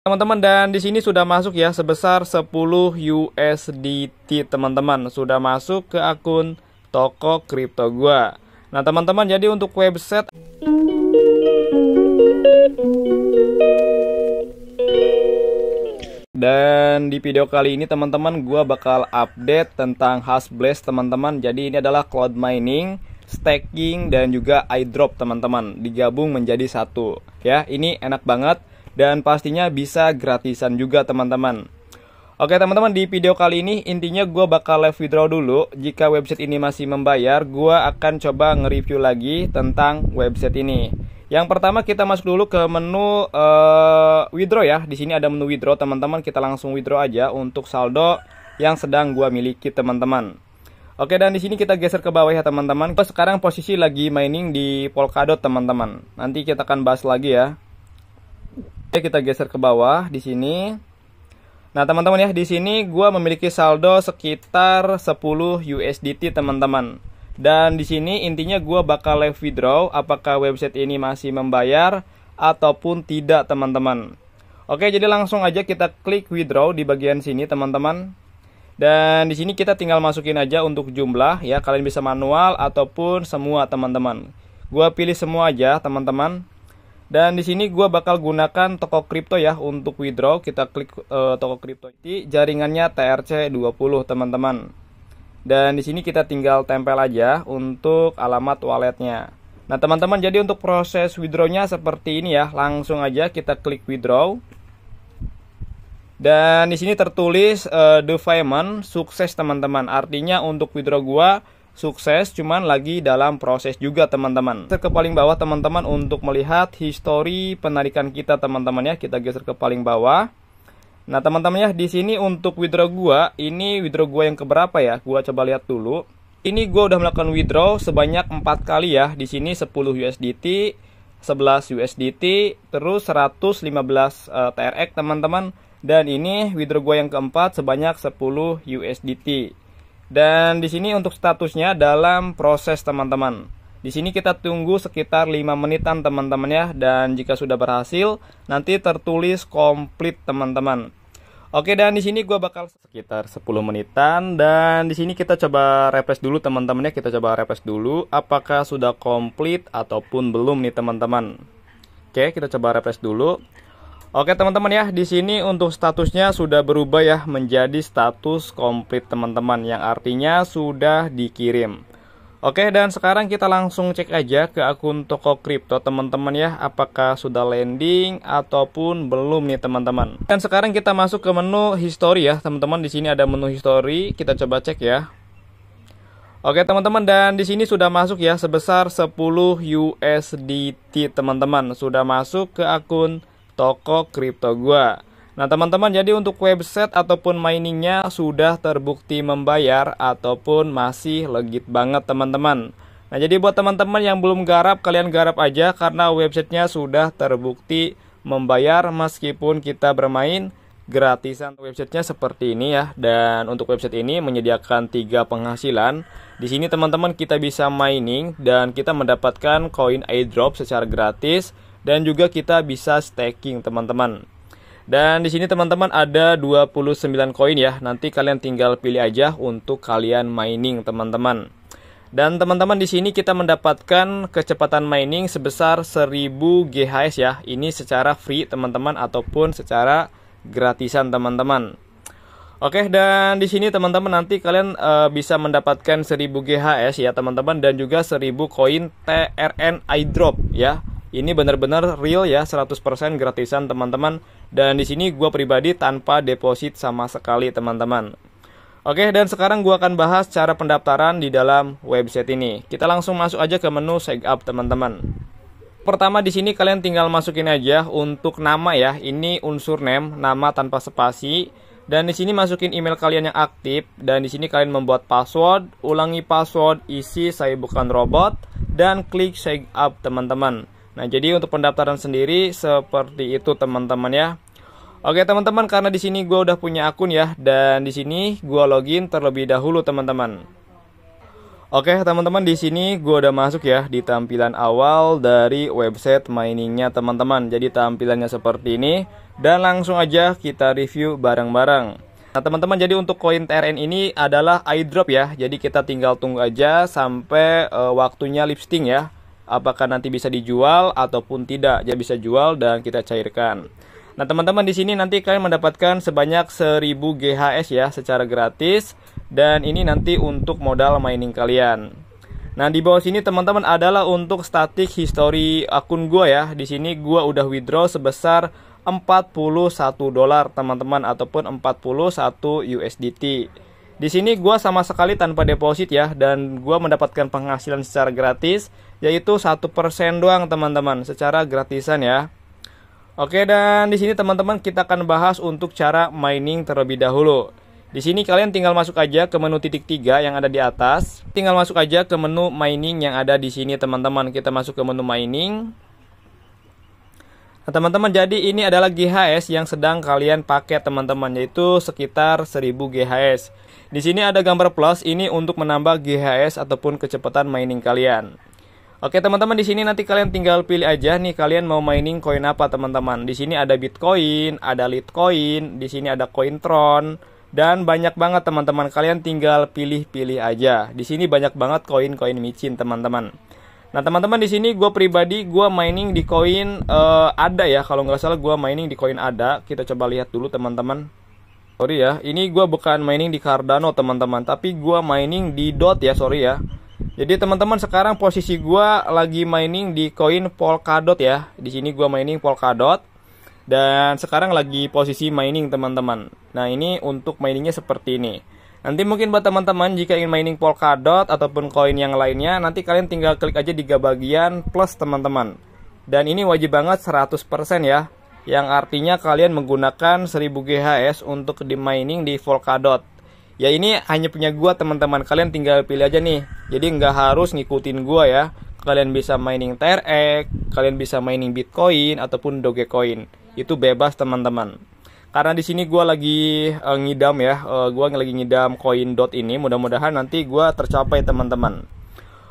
Teman-teman dan di sini sudah masuk ya sebesar 10 USDT teman-teman sudah masuk ke akun toko kripto gua. Nah teman-teman jadi untuk website dan di video kali ini teman-teman gua bakal update tentang blast teman-teman. Jadi ini adalah cloud mining, staking dan juga iDrop teman-teman digabung menjadi satu. Ya, ini enak banget dan pastinya bisa gratisan juga teman-teman. Oke teman-teman di video kali ini intinya gue bakal live withdraw dulu Jika website ini masih membayar gue akan coba nge-review lagi tentang website ini Yang pertama kita masuk dulu ke menu uh, withdraw ya Di sini ada menu withdraw teman-teman kita langsung withdraw aja untuk saldo yang sedang gue miliki teman-teman Oke dan di sini kita geser ke bawah ya teman-teman. Sekarang posisi lagi mining di Polkadot teman-teman. Nanti kita akan bahas lagi ya. Oke, kita geser ke bawah di sini. Nah, teman-teman ya, di sini gue memiliki saldo sekitar 10 USDT, teman-teman. Dan di sini intinya gue bakal live withdraw apakah website ini masih membayar ataupun tidak, teman-teman. Oke, jadi langsung aja kita klik withdraw di bagian sini, teman-teman. Dan di sini kita tinggal masukin aja untuk jumlah ya, kalian bisa manual ataupun semua, teman-teman. Gua pilih semua aja, teman-teman. Dan di sini gue bakal gunakan toko kripto ya untuk withdraw. Kita klik e, toko kripto. Jadi jaringannya TRC20 teman-teman. Dan di sini kita tinggal tempel aja untuk alamat walletnya. Nah teman-teman jadi untuk proses withdrawnya seperti ini ya. Langsung aja kita klik withdraw. Dan di sini tertulis e, the payment sukses teman-teman. Artinya untuk withdraw gue sukses cuman lagi dalam proses juga teman-teman geser ke paling bawah teman-teman untuk melihat histori penarikan kita teman-teman ya kita geser ke paling bawah nah teman-teman ya di sini untuk withdraw gua ini withdraw gua yang keberapa ya gua coba lihat dulu ini gua udah melakukan withdraw sebanyak empat kali ya di sini 10 USDT 11 USDT terus 115 uh, TRX teman-teman dan ini withdraw gua yang keempat sebanyak 10 USDT dan di sini untuk statusnya dalam proses teman-teman. Di sini kita tunggu sekitar 5 menitan teman-teman ya dan jika sudah berhasil nanti tertulis komplit teman-teman. Oke dan di sini gue bakal sekitar 10 menitan dan di sini kita coba refresh dulu teman-teman ya kita coba refresh dulu apakah sudah komplit ataupun belum nih teman-teman. Oke kita coba refresh dulu. Oke teman-teman ya, di sini untuk statusnya sudah berubah ya menjadi status komplit teman-teman yang artinya sudah dikirim. Oke dan sekarang kita langsung cek aja ke akun toko kripto teman-teman ya apakah sudah landing ataupun belum nih teman-teman. Dan sekarang kita masuk ke menu history ya teman-teman di sini ada menu history kita coba cek ya. Oke teman-teman dan di sini sudah masuk ya sebesar 10 USDT teman-teman sudah masuk ke akun toko kripto gua. Nah teman-teman jadi untuk website ataupun miningnya sudah terbukti membayar ataupun masih legit banget teman-teman. Nah jadi buat teman-teman yang belum garap kalian garap aja karena websitenya sudah terbukti membayar meskipun kita bermain gratisan websitenya seperti ini ya dan untuk website ini menyediakan tiga penghasilan di sini teman-teman kita bisa mining dan kita mendapatkan koin airdrop secara gratis dan juga kita bisa staking teman-teman. Dan di sini teman-teman ada 29 koin ya. Nanti kalian tinggal pilih aja untuk kalian mining teman-teman. Dan teman-teman di sini kita mendapatkan kecepatan mining sebesar 1000 GHS ya. Ini secara free teman-teman ataupun secara gratisan teman-teman. Oke, dan di sini teman-teman nanti kalian e, bisa mendapatkan 1000 GHS ya teman-teman dan juga 1000 koin TRN iDrop ya. Ini benar-benar real ya, 100% gratisan teman-teman. Dan di sini gue pribadi tanpa deposit sama sekali teman-teman. Oke, dan sekarang gue akan bahas cara pendaftaran di dalam website ini. Kita langsung masuk aja ke menu sign up teman-teman. Pertama di sini kalian tinggal masukin aja untuk nama ya. Ini unsur name, nama tanpa spasi. Dan di sini masukin email kalian yang aktif dan di sini kalian membuat password, ulangi password, isi saya bukan robot dan klik sign up teman-teman. Nah, jadi untuk pendaftaran sendiri seperti itu teman-teman ya. Oke teman-teman, karena di sini gue udah punya akun ya, dan di sini gue login terlebih dahulu teman-teman. Oke teman-teman, di sini gue udah masuk ya di tampilan awal dari website miningnya teman-teman. Jadi tampilannya seperti ini, dan langsung aja kita review bareng-bareng. Nah teman-teman, jadi untuk koin TRN ini adalah eyedrop ya, jadi kita tinggal tunggu aja sampai uh, waktunya lipsting ya apakah nanti bisa dijual ataupun tidak. Jadi bisa jual dan kita cairkan. Nah, teman-teman di sini nanti kalian mendapatkan sebanyak 1000 GHS ya secara gratis dan ini nanti untuk modal mining kalian. Nah, di bawah sini teman-teman adalah untuk statik history akun gua ya. Di sini gua udah withdraw sebesar 41 dolar teman-teman ataupun 41 USDT. Di sini gue sama sekali tanpa deposit ya dan gue mendapatkan penghasilan secara gratis yaitu satu persen doang teman-teman secara gratisan ya. Oke dan di sini teman-teman kita akan bahas untuk cara mining terlebih dahulu. Di sini kalian tinggal masuk aja ke menu titik tiga yang ada di atas. Tinggal masuk aja ke menu mining yang ada di sini teman-teman. Kita masuk ke menu mining. Nah, teman-teman, jadi ini adalah GHS yang sedang kalian pakai, teman-teman, yaitu sekitar 1000 GHS. Di sini ada gambar plus ini untuk menambah GHS ataupun kecepatan mining kalian. Oke teman-teman di sini nanti kalian tinggal pilih aja nih kalian mau mining koin apa teman-teman. Di sini ada Bitcoin, ada Litecoin, di sini ada Cointron dan banyak banget teman-teman. Kalian tinggal pilih-pilih aja. Di sini banyak banget koin-koin micin teman-teman. Nah teman-teman di sini gue pribadi gue mining di koin uh, ada ya kalau nggak salah gue mining di koin ada. Kita coba lihat dulu teman-teman sorry ya ini gue bukan mining di Cardano teman-teman tapi gue mining di DOT ya sorry ya jadi teman-teman sekarang posisi gue lagi mining di koin Polkadot ya di sini gue mining Polkadot dan sekarang lagi posisi mining teman-teman nah ini untuk miningnya seperti ini nanti mungkin buat teman-teman jika ingin mining Polkadot ataupun koin yang lainnya nanti kalian tinggal klik aja di bagian plus teman-teman dan ini wajib banget 100% ya yang artinya kalian menggunakan 1000 GHz untuk di mining di volkadot Ya ini hanya punya gua teman-teman. Kalian tinggal pilih aja nih. Jadi nggak harus ngikutin gua ya. Kalian bisa mining TRX, kalian bisa mining Bitcoin ataupun Dogecoin. Itu bebas teman-teman. Karena di sini gua lagi uh, ngidam ya. Uh, gua lagi ngidam koin dot ini. Mudah-mudahan nanti gua tercapai teman-teman.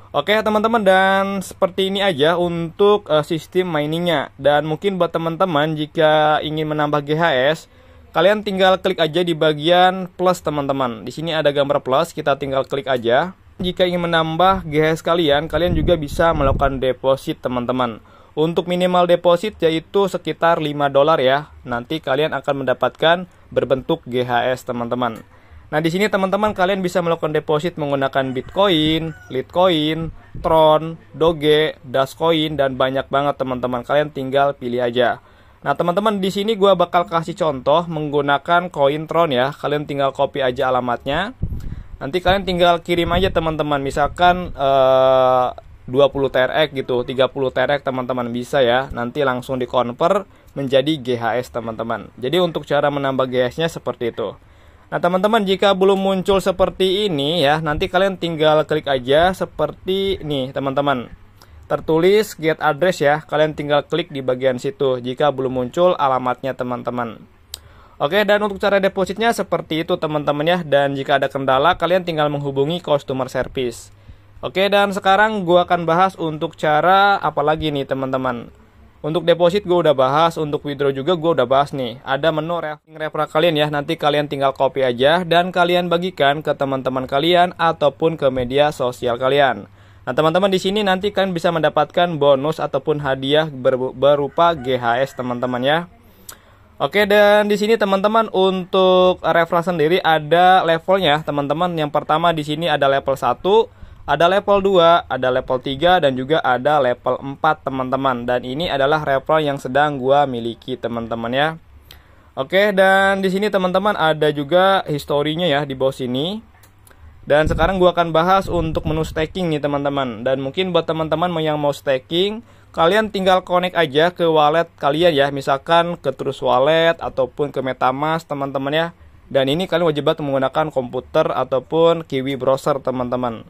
Oke teman-teman dan seperti ini aja untuk uh, sistem miningnya dan mungkin buat teman-teman jika ingin menambah GHS kalian tinggal klik aja di bagian plus teman-teman di sini ada gambar plus kita tinggal klik aja jika ingin menambah GHS kalian kalian juga bisa melakukan deposit teman-teman untuk minimal deposit yaitu sekitar 5 dolar ya nanti kalian akan mendapatkan berbentuk GHS teman-teman Nah, di sini teman-teman kalian bisa melakukan deposit menggunakan Bitcoin, Litecoin, Tron, Doge, Dashcoin dan banyak banget teman-teman. Kalian tinggal pilih aja. Nah, teman-teman di sini gue bakal kasih contoh menggunakan koin Tron ya. Kalian tinggal copy aja alamatnya. Nanti kalian tinggal kirim aja teman-teman. Misalkan eh, 20 TRX gitu, 30 TRX teman-teman bisa ya. Nanti langsung dikonver menjadi GHS teman-teman. Jadi untuk cara menambah GHS-nya seperti itu. Nah teman-teman jika belum muncul seperti ini ya nanti kalian tinggal klik aja seperti ini teman-teman tertulis get address ya kalian tinggal klik di bagian situ jika belum muncul alamatnya teman-teman. Oke dan untuk cara depositnya seperti itu teman-teman ya dan jika ada kendala kalian tinggal menghubungi customer service. Oke dan sekarang gua akan bahas untuk cara apalagi nih teman-teman untuk deposit gue udah bahas, untuk withdraw juga gue udah bahas nih. Ada menu referring referral kalian ya, nanti kalian tinggal copy aja dan kalian bagikan ke teman-teman kalian ataupun ke media sosial kalian. Nah teman-teman di sini nanti kalian bisa mendapatkan bonus ataupun hadiah berupa GHS teman-teman ya. Oke dan di sini teman-teman untuk referral sendiri ada levelnya teman-teman. Yang pertama di sini ada level 1, ada level 2, ada level 3, dan juga ada level 4 teman-teman. Dan ini adalah level yang sedang gua miliki teman-teman ya. Oke, dan di sini teman-teman ada juga historinya ya di bawah sini. Dan sekarang gua akan bahas untuk menu staking nih teman-teman. Dan mungkin buat teman-teman yang mau staking, kalian tinggal connect aja ke wallet kalian ya, misalkan ke terus Wallet ataupun ke MetaMask teman-teman ya. Dan ini kalian wajib banget menggunakan komputer ataupun Kiwi browser teman-teman.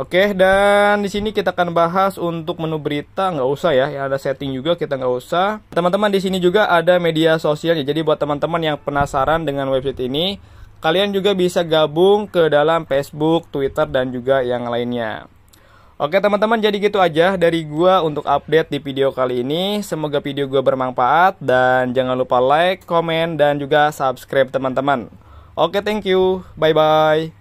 Oke, dan di sini kita akan bahas untuk menu berita nggak usah ya, yang ada setting juga kita nggak usah. Teman-teman di sini juga ada media sosialnya. Jadi buat teman-teman yang penasaran dengan website ini, kalian juga bisa gabung ke dalam Facebook, Twitter, dan juga yang lainnya. Oke teman-teman, jadi gitu aja dari gua untuk update di video kali ini. Semoga video gua bermanfaat dan jangan lupa like, komen, dan juga subscribe teman-teman. Oke, thank you. Bye-bye.